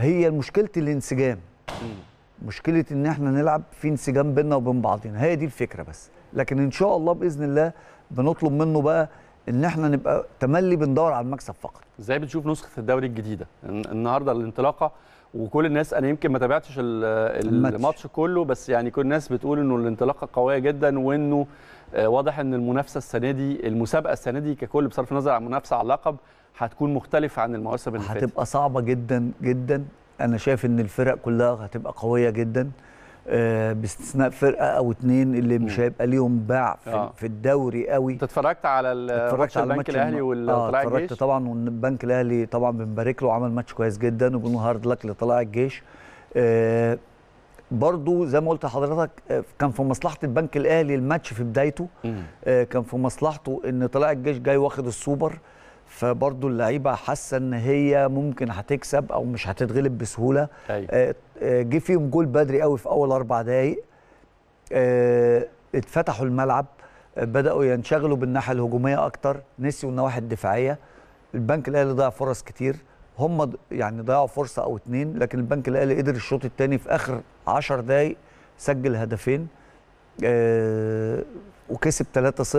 هي مشكله الانسجام مشكله ان احنا نلعب في انسجام بيننا وبين بعضنا هي دي الفكره بس لكن ان شاء الله باذن الله بنطلب منه بقى ان احنا نبقى تملي بندور على المكسب فقط ازاي بتشوف نسخه الدوري الجديده النهارده الانطلاقه وكل الناس انا يمكن ما تابعتش الماتش كله بس يعني كل الناس بتقول انه الانطلاقه قويه جدا وانه آه، واضح ان المنافسه السنه دي المسابقه السنه دي ككل بصرف النظر عن المنافسه على اللقب هتكون مختلفه عن المواسم اللي فاتت هتبقى صعبه جدا جدا انا شايف ان الفرق كلها هتبقى قويه جدا آه، باستثناء فرقه او اتنين اللي مش هيبقى ليهم باع في, آه. في الدوري قوي انت اتفرجت على اتفرجت على البنك الاهلي والطلائع آه الجيش اتفرجت طبعا والبنك الاهلي طبعا بنبارك له عمل ماتش كويس جدا وبنقول هارد لك لطلاع الجيش آه برضو زي ما قلت لحضرتك آه، كان في مصلحه البنك الاهلي الماتش في بدايته آه كان في مصلحته ان طلاع الجيش جاي واخد السوبر فبرضه اللعيبه حاسه ان هي ممكن هتكسب او مش هتتغلب بسهوله أيوة. آه، آه، جه فيهم جول بدري قوي في اول اربع دقائق آه، اتفتحوا الملعب بداوا ينشغلوا بالناحيه الهجوميه اكتر نسيوا النواحي الدفاعيه البنك الاهلي ضيع فرص كتير هم يعني ضيعوا فرصه او اتنين لكن البنك الاهلي قدر الشوط الثاني في اخر 10 دقائق سجل هدفين وكسب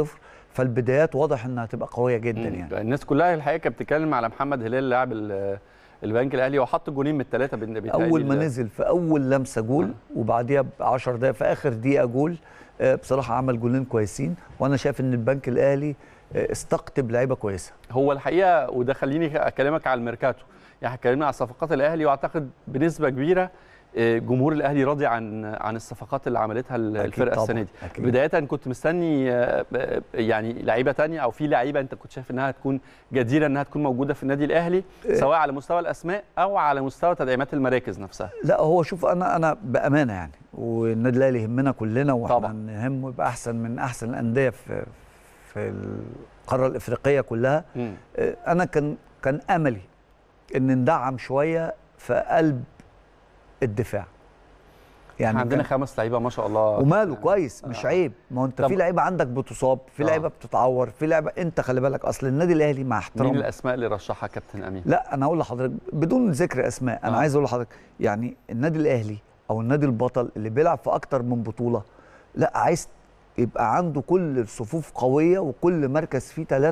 3-0 فالبدايات واضح انها هتبقى قويه جدا يعني الناس كلها الحقيقه كانت بتتكلم على محمد هلال لاعب البنك الاهلي وحط جونين من الثلاثه اول ما نزل في اول لمسه جول وبعديها ب 10 دقائق في اخر دقيقه جول آه، بصراحه عمل جولين كويسين وانا شايف ان البنك الاهلي آه، استقطب لعيبه كويسه هو الحقيقه وده خليني اكلمك على الميركاتو يعني اتكلمنا على صفقات الاهلي واعتقد بنسبه كبيره آه، جمهور الاهلي راضي عن عن الصفقات اللي عملتها الفرقه طبعًا. السنه دي أكيد. بدايه كنت مستني آه، آه، يعني لعيبه تانية او في لعيبه انت كنت شايف انها تكون جديره انها تكون موجوده في النادي الاهلي سواء على مستوى الاسماء او على مستوى تدعيمات المراكز نفسها لا هو شوف انا انا بامانه يعني والنادي الاهلي يهمنا كلنا واحنا نهمه يبقى احسن من احسن الانديه في في القاره الافريقيه كلها م. انا كان كان املي ان ندعم شويه في قلب الدفاع يعني عندنا خمس لعيبه ما شاء الله وماله يعني كويس مش آه. عيب ما هو انت في لعيبه عندك بتصاب في آه. لعيبه آه. بتتعور في لعيبه انت خلي بالك اصل النادي الاهلي مع احترام مين الاسماء اللي رشحها كابتن امين لا انا هقول لحضرتك بدون ذكر اسماء انا آه. عايز اقول لحضرتك يعني النادي الاهلي او النادي البطل اللي بيلعب في اكتر من بطوله لا عايز يبقى عنده كل الصفوف قويه وكل مركز فيه ثلاثه